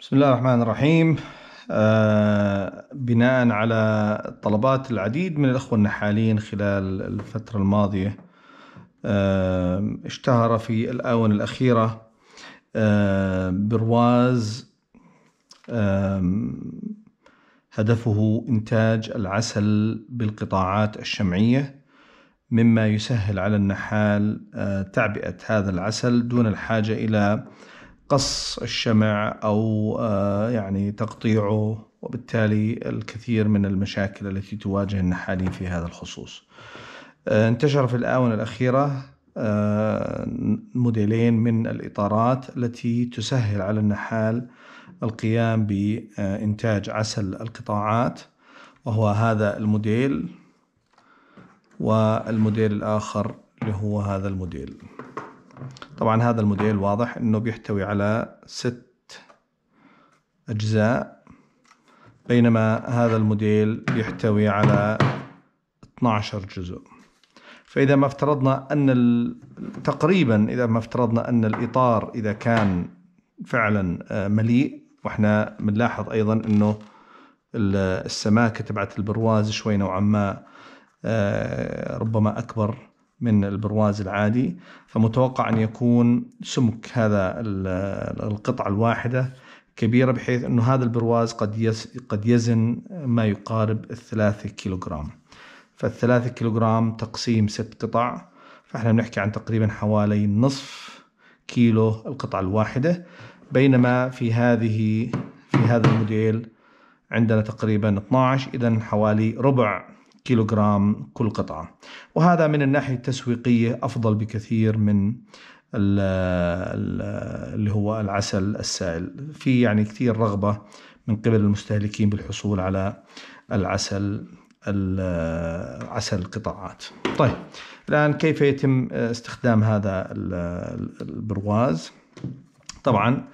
بسم الله الرحمن الرحيم آه بناء على طلبات العديد من الأخوة النحالين خلال الفترة الماضية آه اشتهر في الآونة الأخيرة آه برواز هدفه إنتاج العسل بالقطاعات الشمعية مما يسهل على النحال آه، تعبئة هذا العسل دون الحاجة إلى قص الشمع او آه، يعني تقطيعه وبالتالي الكثير من المشاكل التي تواجه النحالين في هذا الخصوص آه، انتشر في الآونة الأخيرة آه، موديلين من الإطارات التي تسهل على النحال القيام بإنتاج عسل القطاعات وهو هذا الموديل والموديل الآخر اللي هو هذا الموديل طبعا هذا الموديل واضح انه بيحتوي على ست اجزاء بينما هذا الموديل بيحتوي على 12 جزء فإذا ما افترضنا أن تقريبا إذا ما افترضنا أن الإطار إذا كان فعلا آه، مليء واحنا بنلاحظ أيضا أنه السماكة تبعت البرواز شوي نوعا ما آه، ربما أكبر من البرواز العادي فمتوقع أن يكون سمك هذا القطعة الواحدة كبيرة بحيث أنه هذا البرواز قد قد يزن ما يقارب الثلاثة كيلوغرام فالثلاثة كيلوغرام تقسيم ست قطع فإحنا بنحكي عن تقريبا حوالي نصف كيلو القطعة الواحدة بينما في هذه في هذا الموديل عندنا تقريبا 12 إذا حوالي ربع كيلوغرام كل قطعة وهذا من الناحية التسويقية أفضل بكثير من اللي هو العسل السائل في يعني كثير رغبة من قبل المستهلكين بالحصول على العسل عسل القطاعات طيب الآن كيف يتم استخدام هذا البرواز طبعا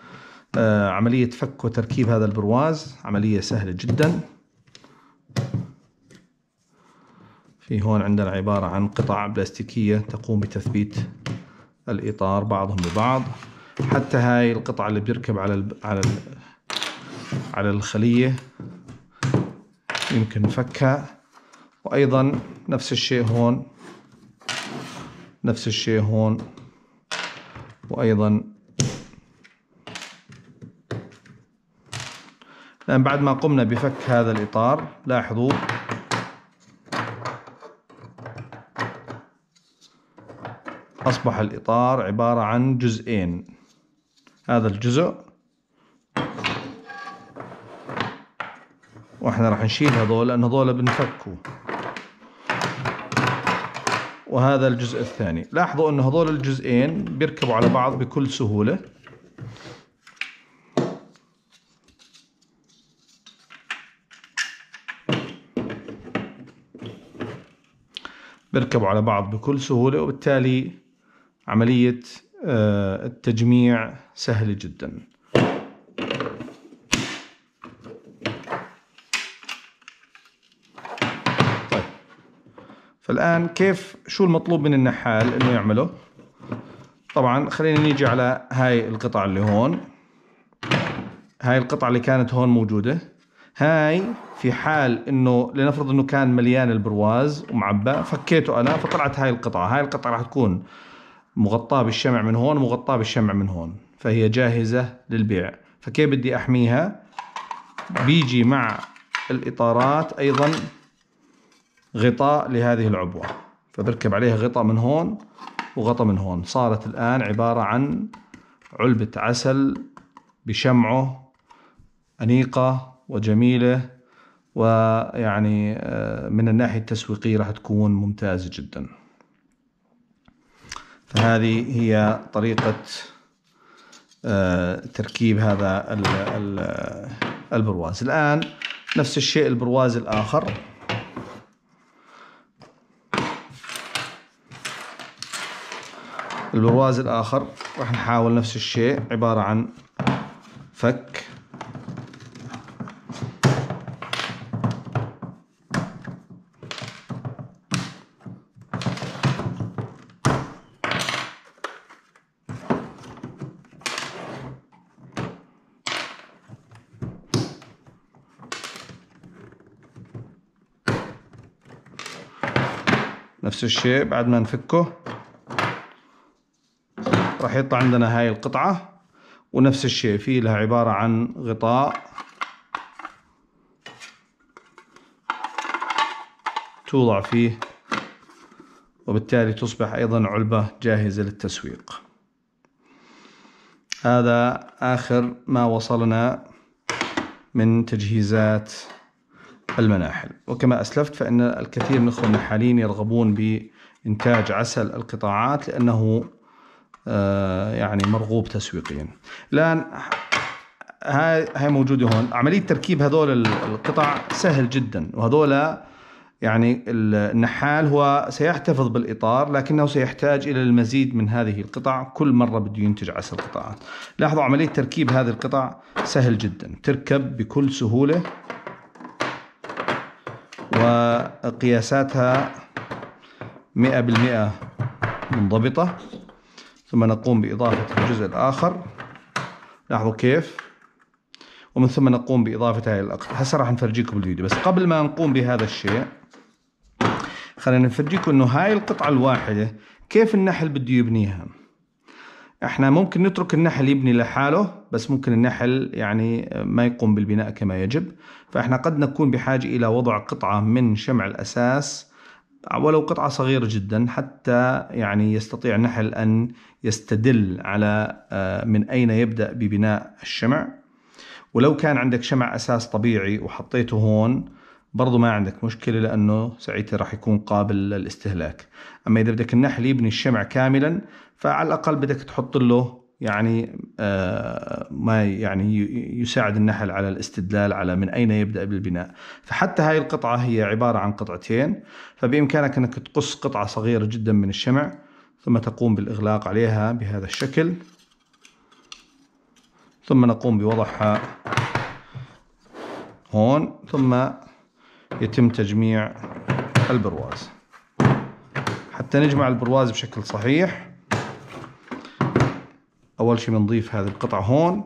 آه، عملية فك وتركيب هذا البرواز عملية سهلة جداً في هون عندنا عبارة عن قطع بلاستيكية تقوم بتثبيت الإطار بعضهم ببعض حتى هاي القطعة اللي بيركب على ال على ال على الخلية يمكن فكها وأيضا نفس الشيء هون نفس الشيء هون وأيضا الآن بعد ما قمنا بفك هذا الإطار لاحظوا أصبح الإطار عبارة عن جزئين هذا الجزء واحنا راح نشيل هذول لأن هذول بنفكوا وهذا الجزء الثاني لاحظوا أن هذول الجزئين بيركبوا على بعض بكل سهولة بيركبوا على بعض بكل سهولة وبالتالي عملية آه، التجميع سهلة جدا طيب فالآن كيف شو المطلوب من النحال انه يعمله طبعا خلينا نيجي على هاي القطعة اللي هون هاي القطعة اللي كانت هون موجودة هاي في حال انه لنفرض انه كان مليان البرواز ومعبى فكيته انا فطلعت هاي القطعة هاي القطعة راح تكون مغطاة بالشمع من هون مغطاة بالشمع من هون فهي جاهزة للبيع فكيف بدي أحميها بيجي مع الإطارات أيضا غطاء لهذه العبوة فبركب عليها غطاء من هون وغطاء من هون صارت الآن عبارة عن علبة عسل بشمعه أنيقة وجميلة ويعني آه، من الناحية التسويقية راح تكون ممتازة جداً هذه هي طريقة آه، تركيب هذا البرواز الآن نفس الشيء البرواز الآخر البرواز الآخر راح نحاول نفس الشيء عبارة عن فك نفس الشيء بعد ما نفكه راح يطلع عندنا هاي القطعة ونفس الشيء في لها عبارة عن غطاء توضع فيه وبالتالي تصبح أيضا علبة جاهزة للتسويق هذا آخر ما وصلنا من تجهيزات المناحل وكما أسلفت فإن الكثير من أخوة النحالين يرغبون بإنتاج عسل القطاعات لأنه آه، يعني مرغوب تسويقيا الآن هاي هاي موجودة هون عملية تركيب هذول القطع سهل جدا وهذول يعني النحال هو سيحتفظ بالإطار لكنه سيحتاج إلى المزيد من هذه القطع كل مرة بده ينتج عسل قطاعات لاحظوا عملية تركيب هذه القطع سهل جدا تركب بكل سهولة وقياساتها مئة بالمئة منضبطة ثم نقوم بإضافة الجزء الآخر لاحظوا كيف ومن ثم نقوم بإضافة هاي الأقراص هسه راح نفرجيكم الفيديو بس قبل ما نقوم بهذا الشيء خلينا نفرجيكم انه هاي القطعة الواحدة كيف النحل بده يبنيها احنا ممكن نترك النحل يبني لحاله بس ممكن النحل يعني ما يقوم بالبناء كما يجب فاحنا قد نكون بحاجة إلى وضع قطعة من شمع الأساس ولو قطعة صغيرة جدا حتى يعني يستطيع النحل أن يستدل على آه، من أين يبدأ ببناء الشمع ولو كان عندك شمع أساس طبيعي وحطيته هون برضو ما عندك مشكلة لأنه ساعتها راح يكون قابل للاستهلاك أما إذا بدك النحل يبني الشمع كاملا فعلى الاقل بدك تحط له يعني آه ما يعني يساعد النحل على الاستدلال على من اين يبدا بالبناء فحتى هاي القطعه هي عباره عن قطعتين فبامكانك انك تقص قطعه صغيره جدا من الشمع ثم تقوم بالاغلاق عليها بهذا الشكل ثم نقوم بوضعها هون ثم يتم تجميع البرواز حتى نجمع البرواز بشكل صحيح اول شيء بنضيف هذه القطعه هون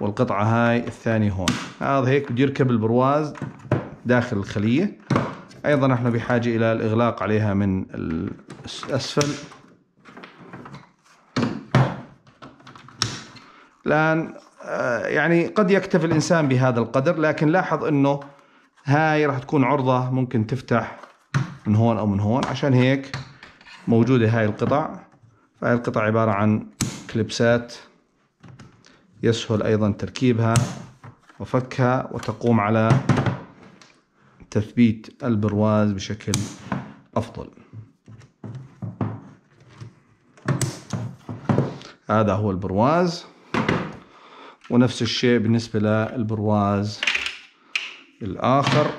والقطعه هاي الثانيه هون هذا هيك بده يركب البرواز داخل الخليه ايضا احنا بحاجه الى الاغلاق عليها من الاسفل الان آه، يعني قد يكتفي الانسان بهذا القدر لكن لاحظ انه هاي راح تكون عرضه ممكن تفتح من هون او من هون عشان هيك موجودة هاي القطع فهاي القطع عبارة عن كليبسات يسهل أيضا تركيبها وفكها وتقوم على تثبيت البرواز بشكل أفضل هذا هو البرواز ونفس الشيء بالنسبة للبرواز الآخر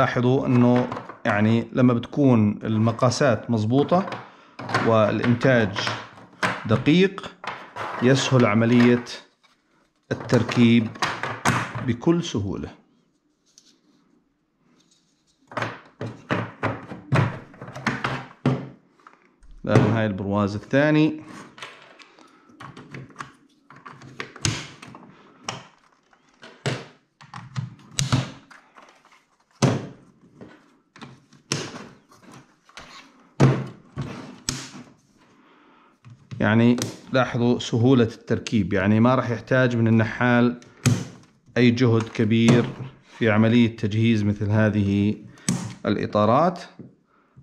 لاحظوا انه يعني لما بتكون المقاسات مظبوطة والانتاج دقيق يسهل عملية التركيب بكل سهولة لازم هاي البرواز الثاني يعني لاحظوا سهولة التركيب يعني ما راح يحتاج من النحال أي جهد كبير في عملية تجهيز مثل هذه الإطارات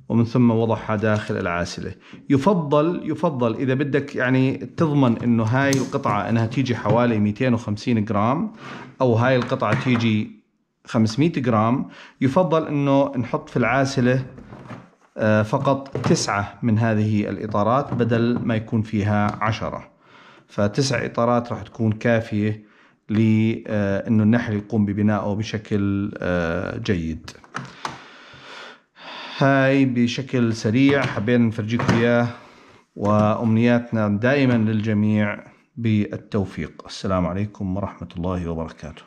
ومن ثم وضعها داخل العاسلة يفضل يفضل إذا بدك يعني تضمن أنه هاي القطعة أنها تيجي حوالي 250 جرام أو هاي القطعة تيجي 500 جرام يفضل أنه نحط في العاسلة آه، فقط تسعة من هذه الإطارات بدل ما يكون فيها عشرة فتسع إطارات راح تكون كافية لأنه آه، النحل يقوم ببنائه بشكل آه، جيد هاي بشكل سريع حبينا نفرجيكم إياه وأمنياتنا دائما للجميع بالتوفيق السلام عليكم ورحمة الله وبركاته